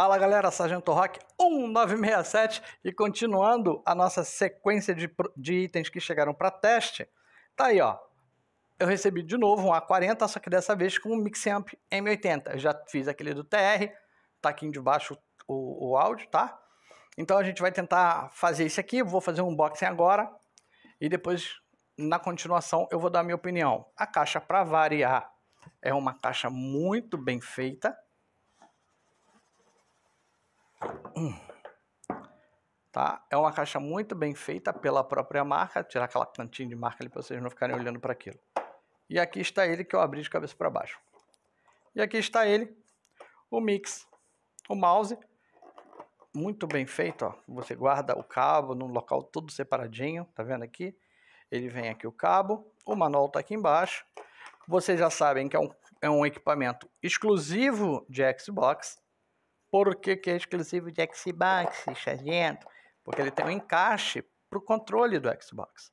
Fala galera, Sargento Rock 1967 e continuando a nossa sequência de, de itens que chegaram para teste, tá aí ó. Eu recebi de novo um A40, só que dessa vez com um Mixamp M80. Eu já fiz aquele do TR, tá aqui embaixo o, o áudio, tá? Então a gente vai tentar fazer isso aqui, vou fazer um unboxing agora e depois na continuação eu vou dar a minha opinião. A caixa para variar é uma caixa muito bem feita Tá? É uma caixa muito bem feita pela própria marca, tirar aquela plantinha de marca ali para vocês não ficarem olhando para aquilo. E aqui está ele que eu abri de cabeça para baixo. E aqui está ele, o mix, o mouse, muito bem feito, ó. Você guarda o cabo num local todo separadinho, tá vendo aqui? Ele vem aqui o cabo, o manual tá aqui embaixo. Vocês já sabem que é um, é um equipamento exclusivo de Xbox, por que, que é exclusivo de Xbox, sargento? Porque ele tem um encaixe para o controle do Xbox.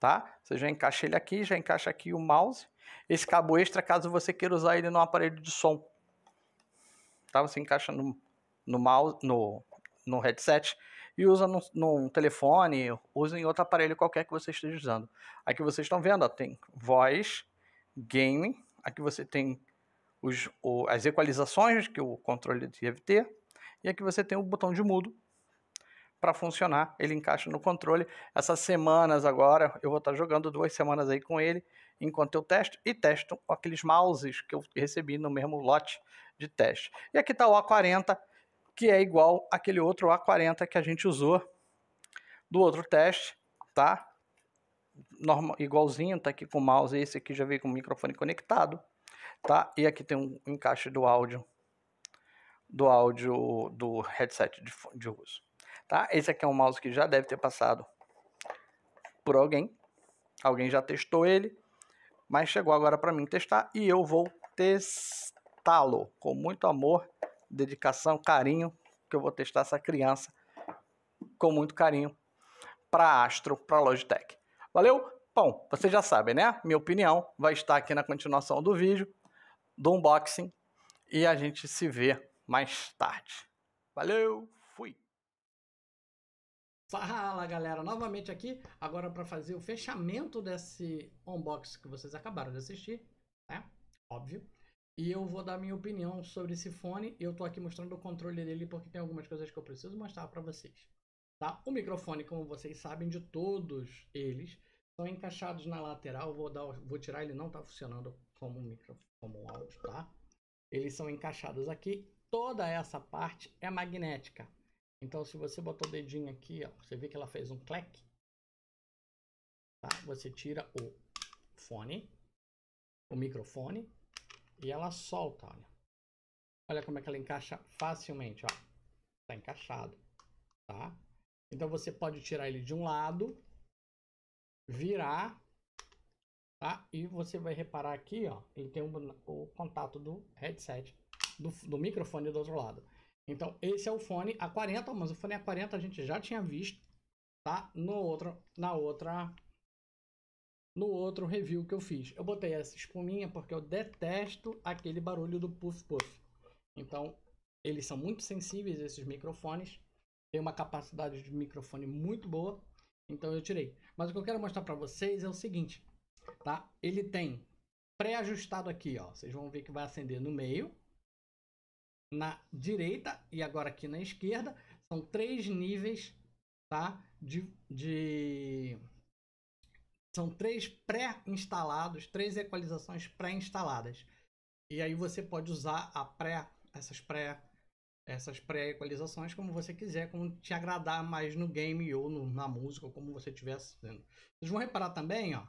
Tá? Você já encaixa ele aqui, já encaixa aqui o mouse. Esse cabo extra, caso você queira usar ele no aparelho de som. Tá? Você encaixa no, no mouse, no, no headset e usa num, telefone, usa em outro aparelho qualquer que você esteja usando. Aqui vocês estão vendo, ó, tem voz, game, aqui você tem os, o, as equalizações que o controle deve ter, e aqui você tem o botão de mudo para funcionar, ele encaixa no controle. Essas semanas agora, eu vou estar tá jogando duas semanas aí com ele, enquanto eu testo, e testo aqueles mouses que eu recebi no mesmo lote de teste. E aqui está o A40, que é igual aquele outro A40 que a gente usou do outro teste, tá? Normal, igualzinho, tá aqui com o mouse, esse aqui já veio com o microfone conectado tá? E aqui tem um encaixe do áudio do áudio do headset de, de uso, tá? Esse aqui é um mouse que já deve ter passado por alguém, alguém já testou ele, mas chegou agora para mim testar e eu vou testá-lo com muito amor, dedicação, carinho, que eu vou testar essa criança com muito carinho para Astro, para Logitech. Valeu? Bom, vocês já sabem, né? Minha opinião vai estar aqui na continuação do vídeo, do unboxing, e a gente se vê mais tarde. Valeu, fui! Fala galera, novamente aqui, agora para fazer o fechamento desse unboxing que vocês acabaram de assistir, né? Óbvio. E eu vou dar minha opinião sobre esse fone. Eu tô aqui mostrando o controle dele porque tem algumas coisas que eu preciso mostrar para vocês. Tá? O microfone, como vocês sabem, de todos eles, estão encaixados na lateral. Vou, dar, vou tirar, ele não está funcionando como microfone, como áudio, tá? Eles são encaixados aqui. Toda essa parte é magnética. Então, se você botou o dedinho aqui, ó, você vê que ela fez um clec. Tá? Você tira o fone, o microfone, e ela solta, olha. Olha como é que ela encaixa facilmente, ó. Tá encaixado, tá? Então, você pode tirar ele de um lado virar, tá? E você vai reparar aqui, ó, ele tem um, o contato do headset, do, do microfone do outro lado. Então, esse é o fone A40, mas o fone A40 a gente já tinha visto, tá? No outro, na outra, no outro review que eu fiz. Eu botei essa espuminha porque eu detesto aquele barulho do puff puff. Então, eles são muito sensíveis esses microfones. Tem uma capacidade de microfone muito boa. Então eu tirei. Mas o que eu quero mostrar para vocês é o seguinte, tá? Ele tem pré-ajustado aqui, ó. Vocês vão ver que vai acender no meio, na direita e agora aqui na esquerda. São três níveis, tá? De, de... São três pré-instalados, três equalizações pré-instaladas. E aí você pode usar a pré, essas pré essas pré-equalizações como você quiser, como te agradar mais no game ou no, na música, ou como você estiver fazendo. Vocês vão reparar também, ó,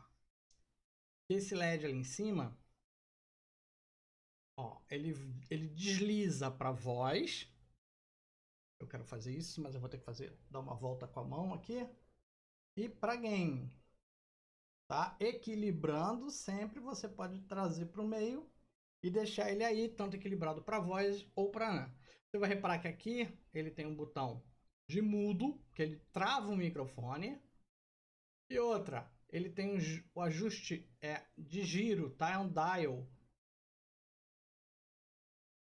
que esse LED ali em cima, ó, ele, ele desliza para voz. Eu quero fazer isso, mas eu vou ter que fazer, dar uma volta com a mão aqui. E para game, tá? Equilibrando sempre, você pode trazer para o meio e deixar ele aí, tanto equilibrado para voz ou para você vai reparar que aqui ele tem um botão de mudo, que ele trava o microfone. E outra, ele tem um, o ajuste é de giro, tá? É um dial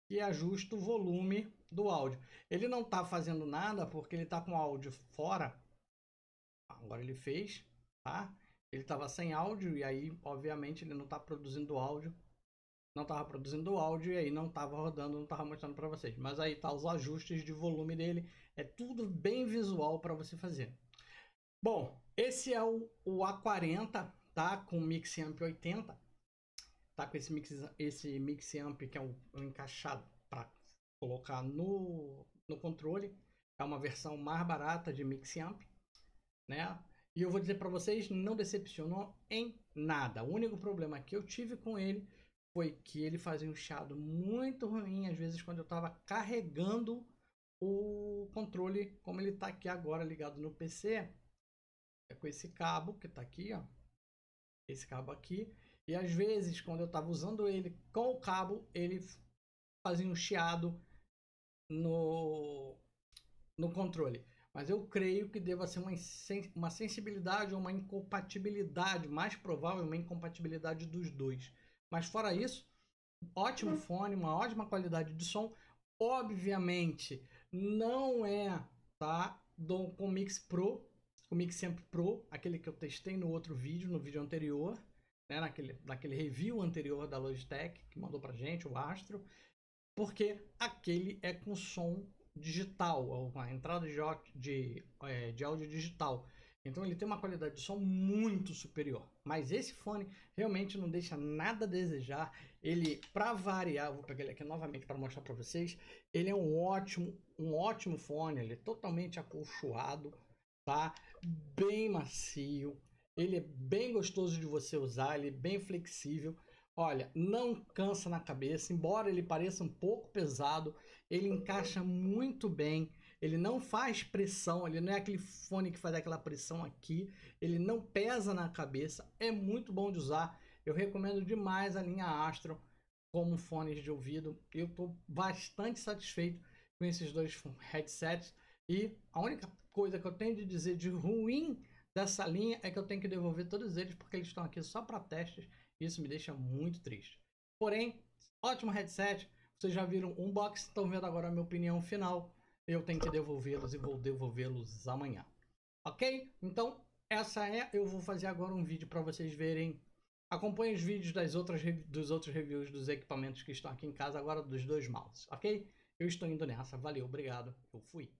que ajusta o volume do áudio. Ele não tá fazendo nada porque ele tá com o áudio fora. Agora ele fez, tá? Ele estava sem áudio e aí, obviamente, ele não está produzindo áudio não estava produzindo áudio e aí não estava rodando, não estava mostrando para vocês. Mas aí tá os ajustes de volume dele, é tudo bem visual para você fazer. Bom, esse é o, o A40, tá? Com Mix Amp 80, tá? Com esse Mix, esse mix Amp que é um, um encaixado para colocar no, no controle. É uma versão mais barata de Mix Amp, né? E eu vou dizer para vocês, não decepcionou em nada. O único problema que eu tive com ele foi que ele fazia um chiado muito ruim, às vezes quando eu estava carregando o controle, como ele está aqui agora ligado no PC, é com esse cabo que está aqui, ó, esse cabo aqui, e às vezes quando eu estava usando ele com o cabo, ele fazia um chiado no, no controle. Mas eu creio que deva ser uma, uma sensibilidade ou uma incompatibilidade, mais provável uma incompatibilidade dos dois. Mas fora isso, ótimo hum. fone, uma ótima qualidade de som. Obviamente, não é tá do com Mix Pro, o Mix Amp Pro, aquele que eu testei no outro vídeo, no vídeo anterior, né, naquele, daquele review anterior da Logitech que mandou pra gente, o Astro, porque aquele é com som digital, uma entrada de, de, é, de áudio digital. Então ele tem uma qualidade de som muito superior. Mas esse fone realmente não deixa nada a desejar. Ele, para variar, vou pegar ele aqui novamente para mostrar para vocês. Ele é um ótimo, um ótimo fone. Ele é totalmente acolchoado, tá? Bem macio. Ele é bem gostoso de você usar. Ele é bem flexível. Olha, não cansa na cabeça. Embora ele pareça um pouco pesado, ele encaixa muito bem ele não faz pressão, ele não é aquele fone que faz aquela pressão aqui, ele não pesa na cabeça, é muito bom de usar. Eu recomendo demais a linha Astro como fones de ouvido. Eu estou bastante satisfeito com esses dois headsets. E a única coisa que eu tenho de dizer de ruim dessa linha é que eu tenho que devolver todos eles porque eles estão aqui só para testes. E isso me deixa muito triste. Porém, ótimo headset. Vocês já viram o unboxing, estão vendo agora a minha opinião final eu tenho que devolvê-los e vou devolvê-los amanhã. Ok? Então, essa é. Eu vou fazer agora um vídeo para vocês verem. Acompanhe os vídeos das outras, dos outros reviews dos equipamentos que estão aqui em casa agora dos dois mouses, ok? Eu estou indo nessa. Valeu, obrigado. Eu fui.